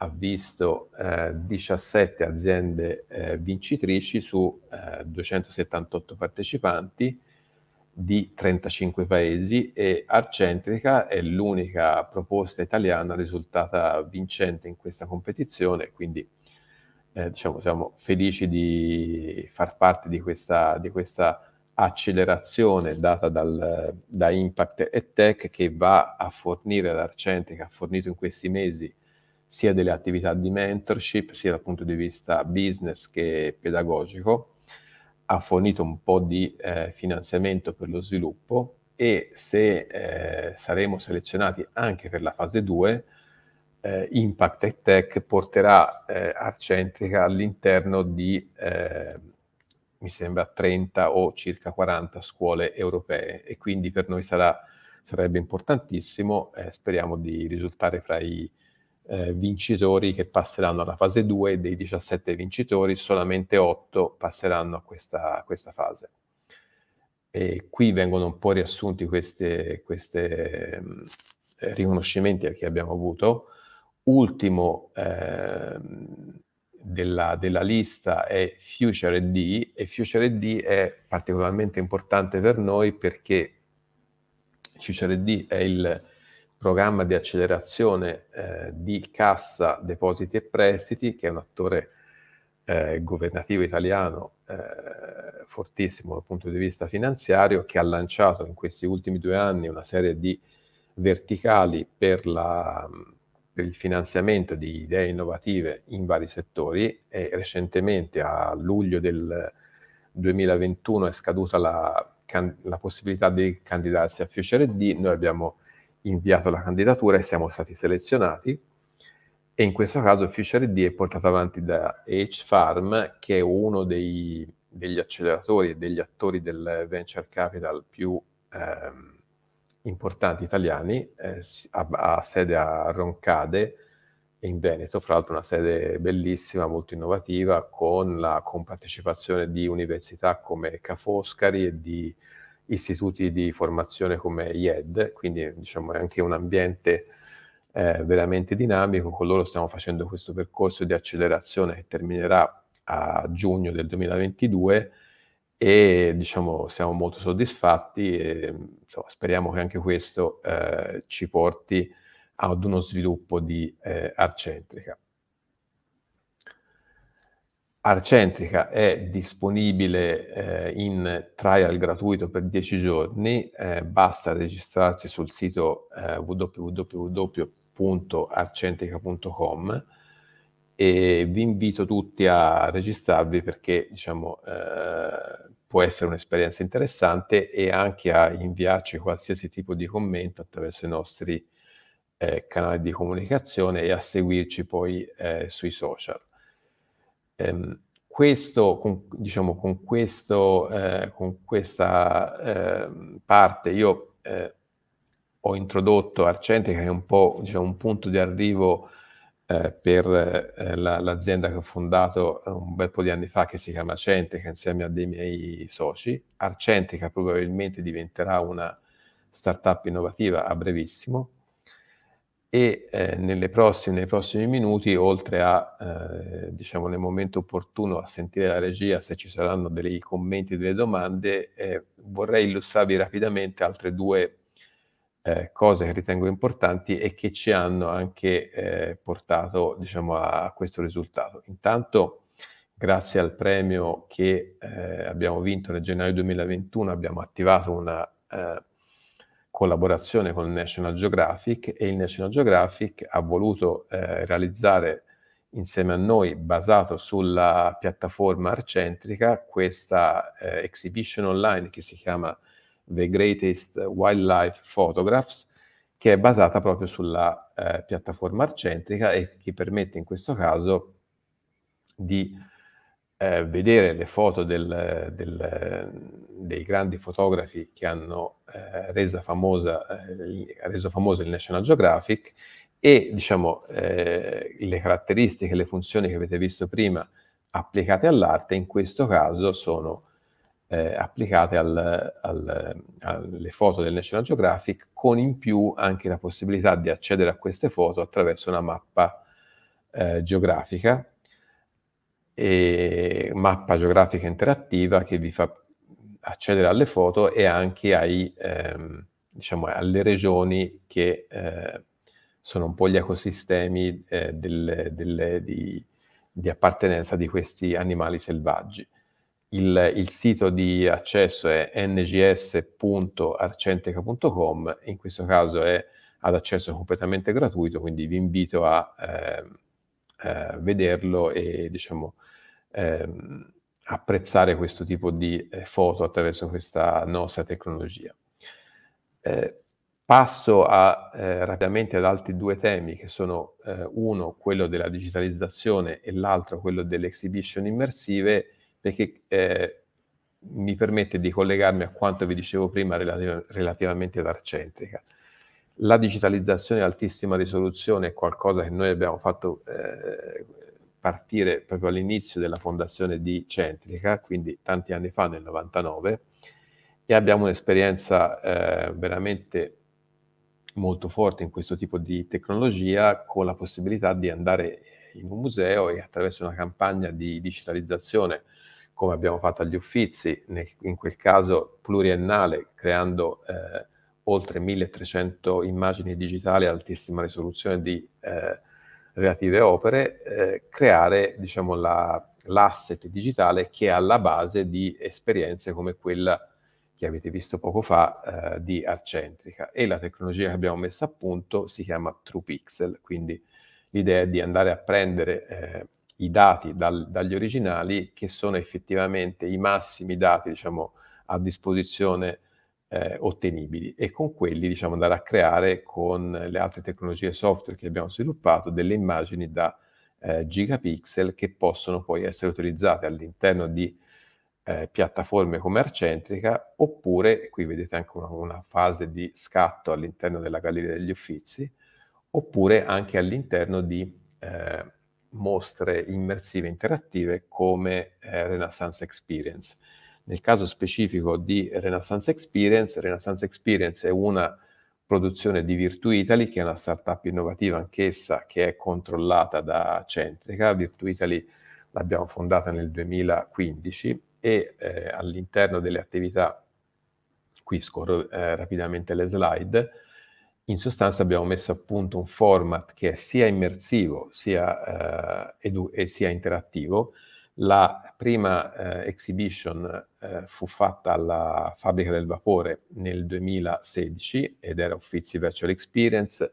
ha visto eh, 17 aziende eh, vincitrici su eh, 278 partecipanti di 35 paesi e Arcentrica è l'unica proposta italiana risultata vincente in questa competizione, quindi eh, diciamo, siamo felici di far parte di questa, di questa accelerazione data dal, da Impact e Tech che va a fornire ad Arcentrica, ha fornito in questi mesi sia delle attività di mentorship, sia dal punto di vista business che pedagogico, ha fornito un po' di eh, finanziamento per lo sviluppo e se eh, saremo selezionati anche per la fase 2, eh, Impact e Tech porterà eh, Arcentrica all'interno di, eh, mi sembra, 30 o circa 40 scuole europee e quindi per noi sarà, sarebbe importantissimo, eh, speriamo di risultare fra i eh, vincitori che passeranno alla fase 2 e dei 17 vincitori solamente 8 passeranno a questa, a questa fase. E qui vengono un po' riassunti questi eh, mm, riconoscimenti che abbiamo avuto. Ultimo eh, della, della, lista è Future ED e Future ED è particolarmente importante per noi perché Future ED è il programma di accelerazione eh, di Cassa Depositi e Prestiti, che è un attore eh, governativo italiano eh, fortissimo dal punto di vista finanziario, che ha lanciato in questi ultimi due anni una serie di verticali per, la, per il finanziamento di idee innovative in vari settori e recentemente a luglio del 2021 è scaduta la, la possibilità di candidarsi a Future D, noi abbiamo inviato la candidatura e siamo stati selezionati e in questo caso Fisher ID è portato avanti da H-Farm che è uno dei, degli acceleratori e degli attori del venture capital più ehm, importanti italiani, eh, ha, sede a Roncade in Veneto, fra l'altro una sede bellissima, molto innovativa, con la compartecipazione di università come Ca' Foscari e di istituti di formazione come IED, quindi diciamo, è anche un ambiente eh, veramente dinamico, con loro stiamo facendo questo percorso di accelerazione che terminerà a giugno del 2022 e diciamo, siamo molto soddisfatti e insomma, speriamo che anche questo eh, ci porti ad uno sviluppo di eh, Arcentrica. Arcentrica è disponibile eh, in trial gratuito per 10 giorni, eh, basta registrarsi sul sito eh, www.arcentrica.com e vi invito tutti a registrarvi perché diciamo, eh, può essere un'esperienza interessante e anche a inviarci qualsiasi tipo di commento attraverso i nostri eh, canali di comunicazione e a seguirci poi eh, sui social. Ehm, questo, con, diciamo, con, questo, eh, con questa eh, parte io eh, ho introdotto Arcente che è un po' diciamo, un punto di arrivo eh, per eh, la, l'azienda che ho fondato eh, un bel po' di anni fa che si chiama Arcenteca insieme a dei miei soci. Arcenteca probabilmente diventerà una startup innovativa a brevissimo, e eh, prossime, nei prossimi minuti, oltre a, eh, diciamo, nel momento opportuno a sentire la regia se ci saranno dei commenti, delle domande, eh, vorrei illustrarvi rapidamente altre due eh, cose che ritengo importanti e che ci hanno anche eh, portato, diciamo, a, questo risultato. Intanto, grazie al premio che eh, abbiamo vinto nel gennaio 2021, abbiamo attivato una collaborazione con il National Geographic e il National Geographic ha voluto eh, realizzare insieme a noi, basato sulla piattaforma arcentrica, questa eh, exhibition online che si chiama The Greatest Wildlife Photographs, che è basata proprio sulla eh, piattaforma arcentrica e che permette in questo caso di eh, vedere le foto del, del, dei grandi fotografi che hanno eh, resa famosa, eh, reso famoso il National Geographic e diciamo, eh, le caratteristiche, le funzioni che avete visto prima applicate all'arte, in questo caso sono eh, applicate al, al, alle foto del National Geographic, con in più anche la possibilità di accedere a queste foto attraverso una mappa eh, geografica e mappa geografica interattiva che vi fa accedere alle foto e anche ai, ehm, diciamo, alle regioni che eh, sono un po' gli ecosistemi eh, del, del, di, di, appartenenza di questi animali selvaggi. Il, il sito di accesso è ngs.arcenteca.com, in questo caso è ad accesso completamente gratuito, quindi vi invito a ehm, eh, vederlo e diciamo, ehm, apprezzare questo tipo di eh, foto attraverso questa nostra tecnologia. Eh, passo a, eh, rapidamente ad altri due temi che sono eh, uno quello della digitalizzazione e l'altro quello delle exhibition immersive perché eh, mi permette di collegarmi a quanto vi dicevo prima relativ- relativamente ad Arcentrica. La digitalizzazione altissima risoluzione è qualcosa che noi abbiamo fatto partire proprio all'inizio della fondazione di Centrica, quindi tanti anni fa, nel 99, e abbiamo un'esperienza eh, veramente molto forte in questo tipo di tecnologia con la possibilità di andare in un museo e attraverso una campagna di digitalizzazione come abbiamo fatto agli Uffizi, nel, in quel caso pluriennale, creando eh, oltre 1300 immagini digitali a altissima risoluzione di eh, relative opere, eh, creare diciamo, la, l'asset digitale che è alla base di esperienze come quella che avete visto poco fa eh, di Arcentrica. E la tecnologia che abbiamo messo a punto si chiama TruePixel, quindi l'idea è di andare a prendere eh, i dati dal, dagli originali che sono effettivamente i massimi dati diciamo, a disposizione eh, ottenibili e con quelli diciamo, andare a creare con le altre tecnologie software che abbiamo sviluppato delle immagini da eh, gigapixel che possono poi essere utilizzate all'interno di eh, piattaforme come Arcentrica oppure, qui vedete anche una, una fase di scatto all'interno della Galleria degli Uffizi, oppure anche all'interno di eh, mostre immersive interattive come eh, Renaissance Experience nel caso specifico di Renaissance Experience, Renaissance Experience è una produzione di Virtu Italy, che è una startup innovativa anch'essa che è controllata da Centrica. Virtu Italy l'abbiamo fondata nel 2015 e eh, all'interno delle attività, qui scorro eh, rapidamente le slide, in sostanza abbiamo messo a punto un format che è sia immersivo sia, eh, edu- e sia interattivo, la prima eh, exhibition eh, fu fatta alla Fabbrica del Vapore nel 2016 ed era Uffizi Virtual Experience.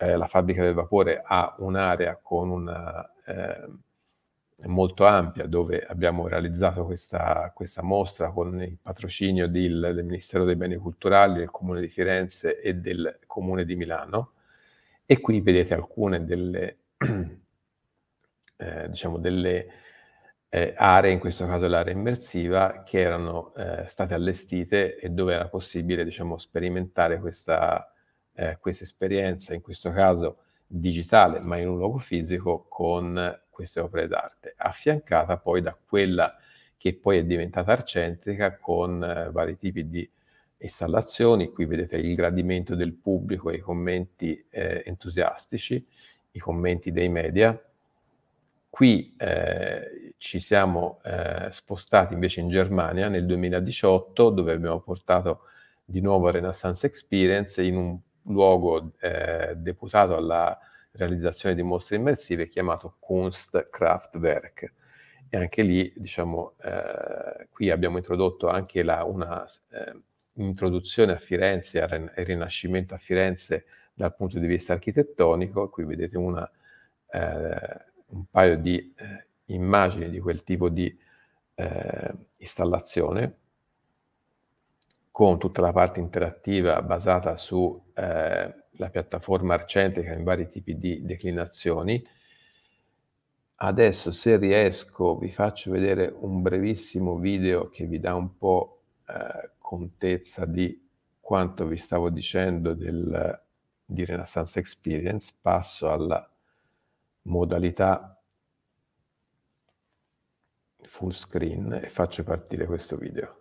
Eh, la Fabbrica del Vapore ha un'area una, eh, molto ampia dove abbiamo realizzato questa, questa mostra con il patrocinio del, del Ministero dei Beni Culturali, del Comune di Firenze e del Comune di Milano. E qui vedete alcune delle, eh, diciamo delle eh, aree, in questo caso l'area immersiva, che erano eh, state allestite e dove era possibile diciamo, sperimentare questa, eh, questa esperienza, in questo caso digitale, ma in un luogo fisico, con queste opere d'arte, affiancata poi da quella che poi è diventata arcentrica con eh, vari tipi di installazioni, qui vedete il gradimento del pubblico e i commenti eh, entusiastici, i commenti dei media. Qui eh, ci siamo eh, spostati invece in Germania nel 2018 dove abbiamo portato di nuovo Renaissance Experience in un luogo eh, deputato alla realizzazione di mostre immersive chiamato Kunstkraftwerk e anche lì diciamo eh, qui abbiamo introdotto anche la, una eh, introduzione a Firenze al rinascimento a Firenze dal punto di vista architettonico qui vedete una eh, un paio di eh, immagini di quel tipo di eh, installazione con tutta la parte interattiva basata sulla eh, piattaforma arcentrica in vari tipi di declinazioni. Adesso se riesco vi faccio vedere un brevissimo video che vi dà un po' eh, contezza di quanto vi stavo dicendo del, di Renaissance Experience. Passo alla modalità full screen e faccio partire questo video.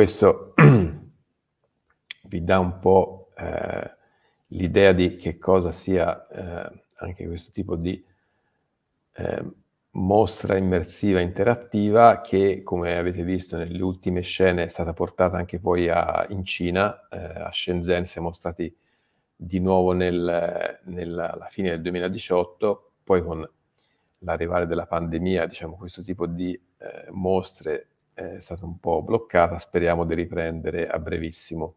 Questo vi dà un po' eh, l'idea di che cosa sia eh, anche questo tipo di eh, mostra immersiva interattiva che, come avete visto nelle ultime scene, è stata portata anche poi a, in Cina, eh, a Shenzhen, siamo stati di nuovo nel, nella, alla fine del 2018, poi con l'arrivare della pandemia, diciamo, questo tipo di eh, mostre è stata un po' bloccata, speriamo di riprendere a brevissimo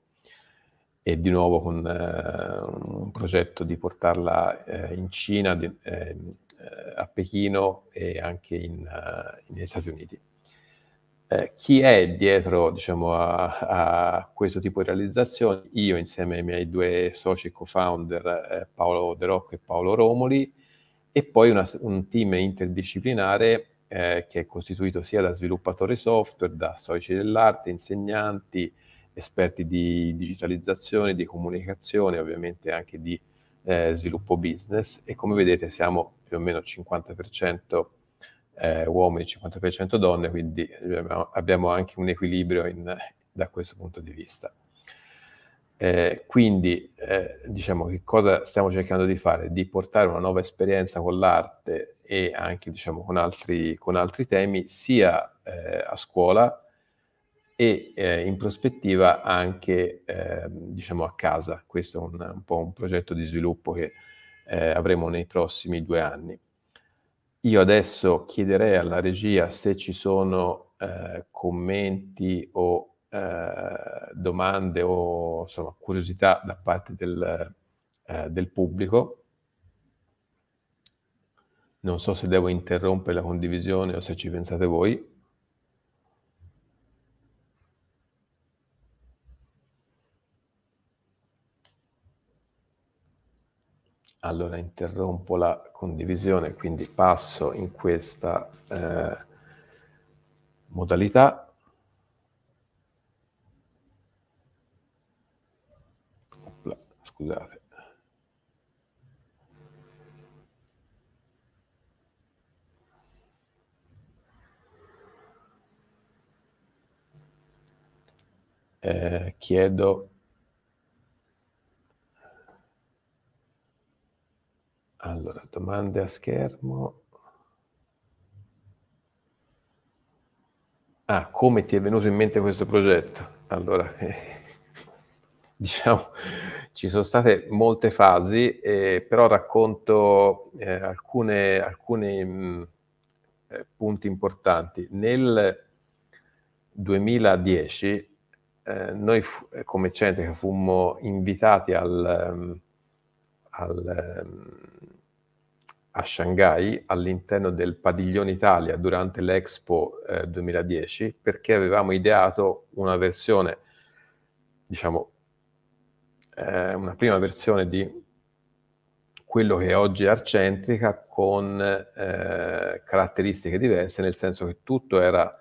e di nuovo con eh, un progetto di portarla eh, in Cina, di, ehm, eh, a Pechino e anche in, uh, negli Stati Uniti. Eh, chi è dietro diciamo, a, a, questo tipo di realizzazione? Io insieme ai miei due soci e co-founder eh, Paolo De Rocco e Paolo Romoli e poi una, un team interdisciplinare eh, che è costituito sia da sviluppatori software, da storici dell'arte, insegnanti, esperti di digitalizzazione, di comunicazione, ovviamente anche di eh, sviluppo business e come vedete siamo più o meno 50% eh, uomini, 50% donne, quindi abbiamo anche un equilibrio in, da questo punto di vista. Eh, quindi eh, diciamo che cosa stiamo cercando di fare? Di portare una nuova esperienza con l'arte e anche diciamo, con, altri, con altri temi, sia eh, a scuola e eh, in prospettiva anche eh, diciamo a casa. Questo è un, un, po' un progetto di sviluppo che eh, avremo nei prossimi due anni. Io adesso chiederei alla regia se ci sono eh, commenti o eh, domande o insomma, curiosità da parte del, del pubblico. Non so se devo interrompere la condivisione o se ci pensate voi. Allora interrompo la condivisione, quindi passo in questa eh, modalità. scusate. eh, chiedo allora domande a schermo ah come ti è venuto in mente questo progetto allora eh, diciamo ci sono state molte fasi eh, però racconto eh, alcune, alcuni mh, mm, eh, punti importanti nel 2010 eh, noi fu, eh, come Centrica fummo invitati al, ehm, al, ehm, a Shanghai all'interno del Padiglione Italia durante l'Expo eh, 2010 perché avevamo ideato una versione, diciamo, eh, una prima versione di quello che oggi è Arcentrica con eh, caratteristiche diverse, nel senso che tutto era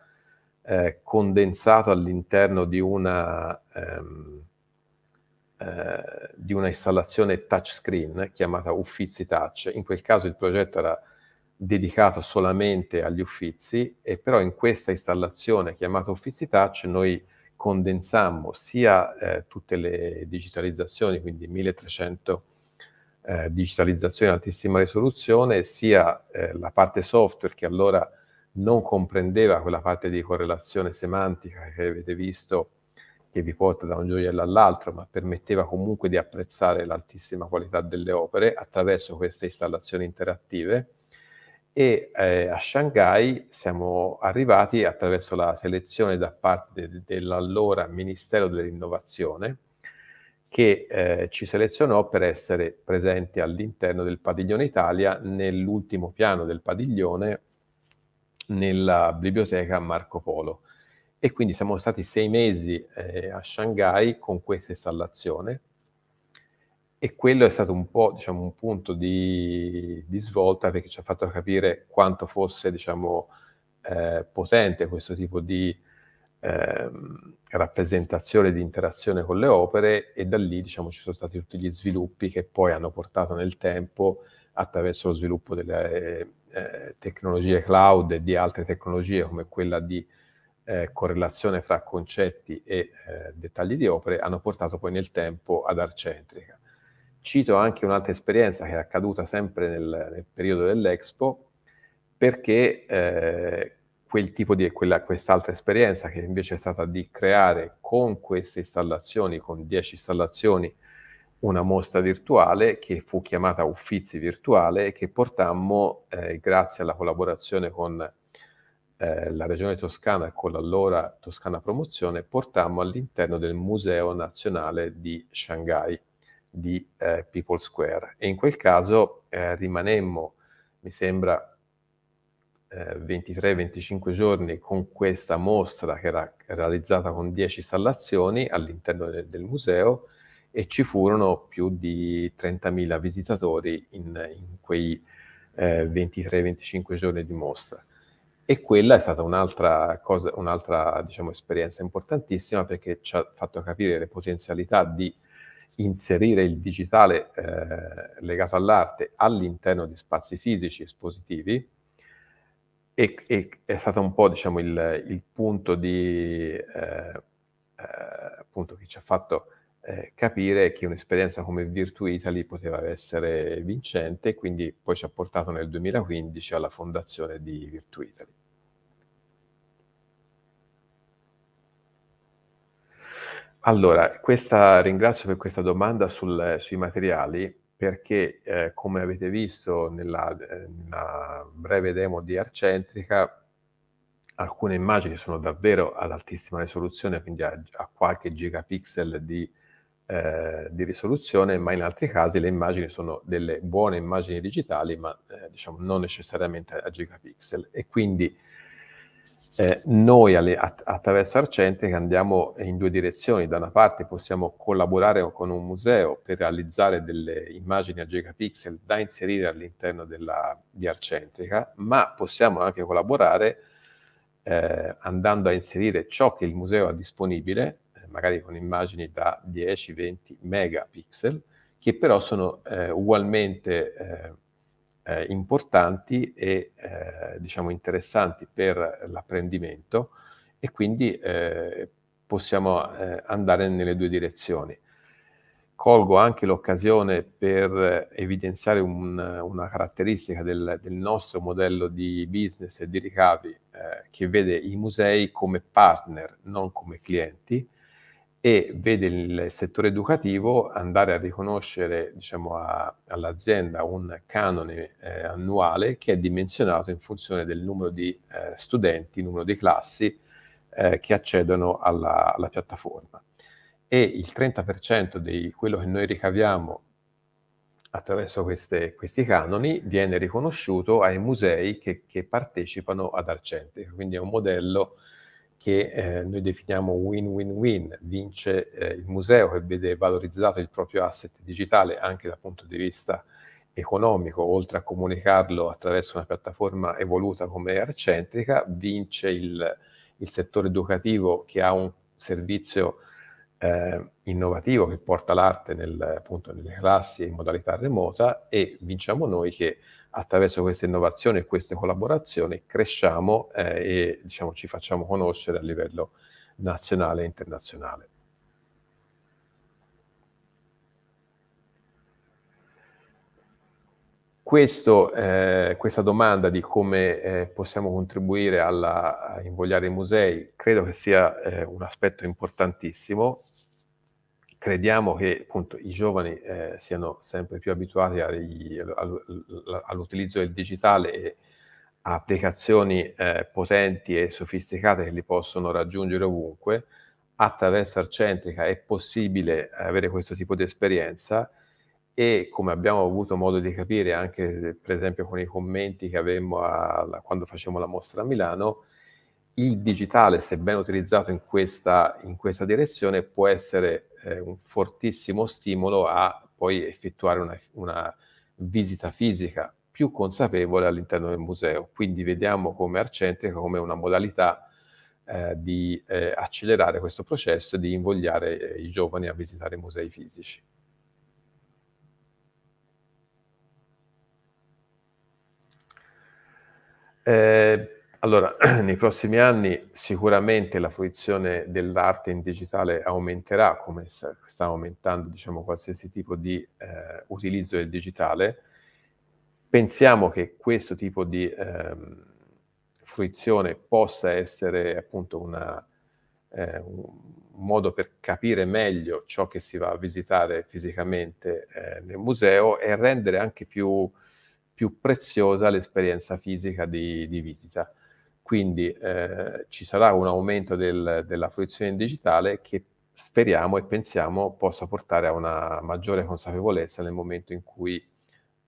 eh, condensato all'interno di una, ehm, eh, di una installazione touchscreen chiamata Uffizi Touch. In quel caso il progetto era dedicato solamente agli Uffizi, e però in questa installazione chiamata Uffizi Touch noi condensammo sia eh, tutte le digitalizzazioni, quindi 1300 eh, digitalizzazioni ad altissima risoluzione, sia eh, la parte software che allora non comprendeva quella parte di correlazione semantica che avete visto che vi porta da un gioiello all'altro, ma permetteva comunque di apprezzare l'altissima qualità delle opere attraverso queste installazioni interattive. E eh, a Shanghai siamo arrivati attraverso la selezione da parte de- dell'allora Ministero dell'Innovazione, che eh, ci selezionò per essere presenti all'interno del Padiglione Italia nell'ultimo piano del padiglione nella biblioteca Marco Polo. E quindi siamo stati sei mesi eh, a Shanghai con questa installazione e quello è stato un po' diciamo, un punto di, di, svolta perché ci ha fatto capire quanto fosse diciamo, eh, potente questo tipo di eh, rappresentazione di interazione con le opere e da lì diciamo, ci sono stati tutti gli sviluppi che poi hanno portato nel tempo attraverso lo sviluppo delle eh, tecnologie cloud e di altre tecnologie come quella di eh, correlazione fra concetti e eh, dettagli di opere hanno portato poi nel tempo ad Arcentrica. Cito anche un'altra esperienza che è accaduta sempre nel, nel periodo dell'Expo, perché eh, quel tipo di quella, quest'altra esperienza che invece è stata di creare con queste installazioni, con 10 installazioni, una mostra virtuale che fu chiamata Uffizi Virtuale che portammo, eh, grazie alla collaborazione con eh, la Regione Toscana e con l'allora Toscana Promozione, portammo all'interno del Museo Nazionale di Shanghai di eh, People Square. E in quel caso eh, rimanemmo, mi sembra, 23-25 eh, giorni con questa mostra che era realizzata con 10 installazioni all'interno de del museo e ci furono più di 30.000 visitatori in, in quei eh, 23-25 giorni di mostra. E quella è stata un'altra, cosa, un'altra diciamo, esperienza importantissima perché ci ha fatto capire le potenzialità di inserire il digitale eh, legato all'arte all'interno di spazi fisici espositivi e, e è stato un po' diciamo, il, il punto di, eh, eh, che ci ha fatto eh, capire che un'esperienza come Virtu Italy poteva essere vincente e quindi poi ci ha portato nel 2015 alla fondazione di Virtu Italy. Allora, questa, ringrazio per questa domanda sul, sui materiali perché eh, come avete visto nella, eh, nella breve demo di Arcentrica alcune immagini sono davvero ad altissima risoluzione, quindi a, a qualche gigapixel di eh, di risoluzione, ma in altri casi le immagini sono delle buone immagini digitali, ma eh, diciamo non necessariamente a gigapixel. E quindi eh, noi alle, att- attraverso Arcentric andiamo in due direzioni. Da una parte possiamo collaborare con un museo per realizzare delle immagini a gigapixel da inserire all'interno della, di Arcentrica, ma possiamo anche collaborare eh, andando a inserire ciò che il museo ha disponibile magari con immagini da 10-20 megapixel, che però sono eh, ugualmente eh, eh importanti e eh, diciamo interessanti per l'apprendimento e quindi eh, possiamo andare nelle due direzioni. Colgo anche l'occasione per evidenziare un, una caratteristica del, del, nostro modello di business e di ricavi eh, che vede i musei come partner, non come clienti, e vede il settore educativo andare a riconoscere diciamo, a, all'azienda un canone eh, annuale che è dimensionato in funzione del numero di eh, studenti, numero di classi eh, che accedono alla, alla, piattaforma. E il 30% di quello che noi ricaviamo attraverso queste, questi canoni viene riconosciuto ai musei che, che partecipano ad Arcente, quindi è un modello che eh, noi definiamo win-win-win, vince eh, il museo che vede valorizzato il proprio asset digitale anche dal punto di vista economico, oltre a comunicarlo attraverso una piattaforma evoluta come Arcentrica, vince il, il settore educativo che ha un servizio eh, innovativo che porta l'arte nel, appunto, nelle classi in modalità remota e vinciamo noi che attraverso queste innovazioni e queste collaborazioni cresciamo eh, e diciamo, ci facciamo conoscere a livello nazionale e internazionale. Questo, eh, questa domanda di come eh, possiamo contribuire alla, a invogliare i musei credo che sia eh, un aspetto importantissimo crediamo che appunto, i giovani eh, siano sempre più abituati all'utilizzo del digitale e a applicazioni eh, potenti e sofisticate che li possono raggiungere ovunque. Attraverso Arcentrica è possibile avere questo tipo di esperienza e come abbiamo avuto modo di capire anche per esempio con i commenti che avevamo a, quando facevamo la mostra a Milano, il digitale, se ben utilizzato in questa, in questa direzione, può essere eh, un fortissimo stimolo a poi effettuare una, una visita fisica più consapevole all'interno del museo. Quindi vediamo come Arcentrica come una modalità eh, di eh, accelerare questo processo e di invogliare eh, i giovani a visitare musei fisici. Eh, allora, nei prossimi anni sicuramente la fruizione dell'arte in digitale aumenterà, come sta, aumentando diciamo, qualsiasi tipo di eh, utilizzo del digitale. Pensiamo che questo tipo di eh, fruizione possa essere appunto una, eh, un modo per capire meglio ciò che si va a visitare fisicamente eh, nel museo e rendere anche più, più preziosa l'esperienza fisica di, di visita quindi eh, ci sarà un aumento del, della fruizione digitale che speriamo e pensiamo possa portare a una maggiore consapevolezza nel momento in cui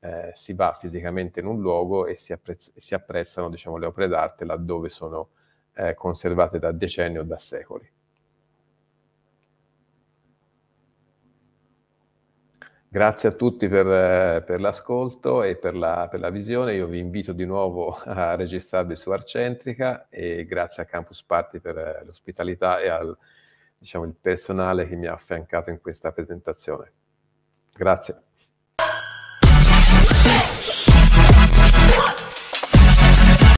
eh, si va fisicamente in un luogo e si, apprezz- si apprezzano diciamo, le opere d'arte laddove sono eh, conservate da decenni o da secoli. Grazie a tutti per, eh, per l'ascolto e per la, per la, visione. Io vi invito di nuovo a registrarvi su Arcentrica e grazie a Campus Party per eh, l'ospitalità e al diciamo, personale che mi ha affiancato in questa presentazione. Grazie.